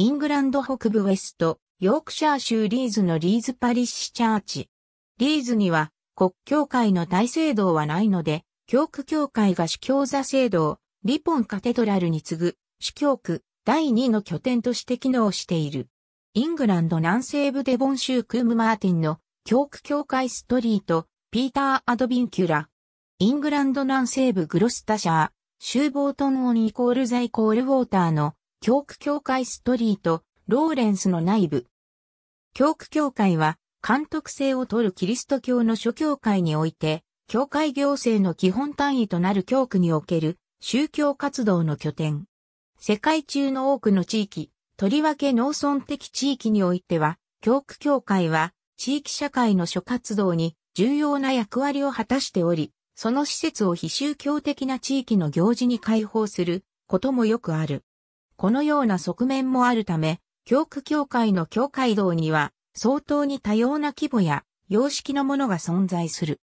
イングランド北部ウェスト、ヨークシャー州リーズのリーズパリッシュチャーチ。リーズには国教会の大聖堂はないので、教区教会が主教座聖堂、リポンカテドラルに次ぐ、主教区第2の拠点として機能している。イングランド南西部デボン州クームマーティンの教区教会ストリート、ピーター・アドビンキュラ。イングランド南西部グロスタシャー、州ボートンオンイコールザイコールウォーターの教区教会ストリート、ローレンスの内部。教区教会は、監督制を取るキリスト教の諸教会において、教会行政の基本単位となる教区における宗教活動の拠点。世界中の多くの地域、とりわけ農村的地域においては、教区教会は地域社会の諸活動に重要な役割を果たしており、その施設を非宗教的な地域の行事に開放することもよくある。このような側面もあるため、教区教会の教会堂には相当に多様な規模や様式のものが存在する。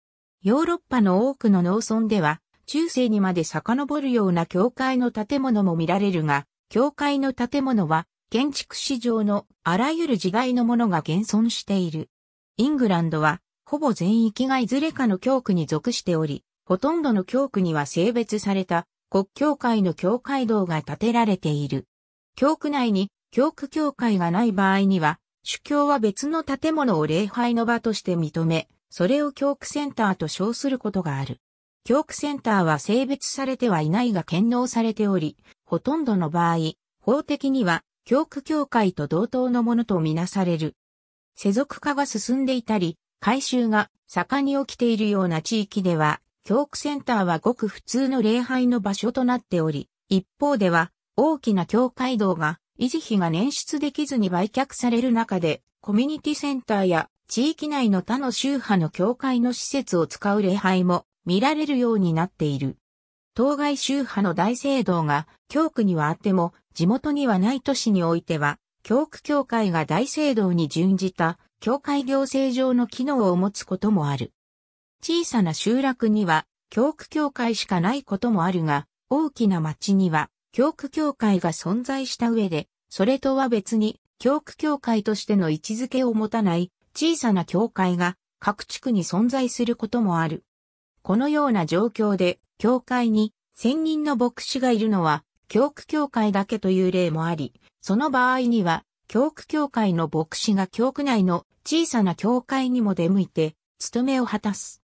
ヨーロッパの多くの農村では、中世にまで遡るような教会の建物も見られるが、教会の建物は建築史上のあらゆる時代のものが現存している。イングランドは、ほぼ全域がいずれかの教区に属しており、ほとんどの教区には性別された国教会の教会堂が建てられている。教区内に教区教会がない場合には、主教は別の建物を礼拝の場として認め、それを教区センターと称することがある。教区センターは性別されてはいないが権納されており、ほとんどの場合、法的には教区教会と同等のものとみなされる。世俗化が進んでいたり、改修が盛んに起きているような地域では、教区センターはごく普通の礼拝の場所となっており、一方では大きな教会道が維持費が捻出できずに売却される中で、コミュニティセンターや地域内の他の宗派の教会の施設を使う礼拝も見られるようになっている。当該宗派の大聖堂が教区にはあっても地元にはない都市においては、教区教会が大聖堂に準じた教会行政上の機能を持つこともある。小さな集落には教区教会しかないこともあるが、大きな町には教区教会が存在した上で、それとは別に教区教会としての位置づけを持たない小さな教会が各地区に存在することもある。このような状況で教会に専任の牧師がいるのは教区教会だけという例もあり、その場合には教区教会の牧師が教区内の小さな教会にも出向いて務めを果たす。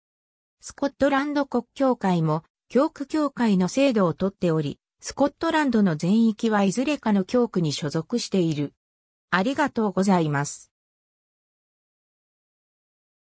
スコットランド国教会も教区教会の制度をとっており、スコットランドの全域はいずれかの教区に所属している。ありがとうございます。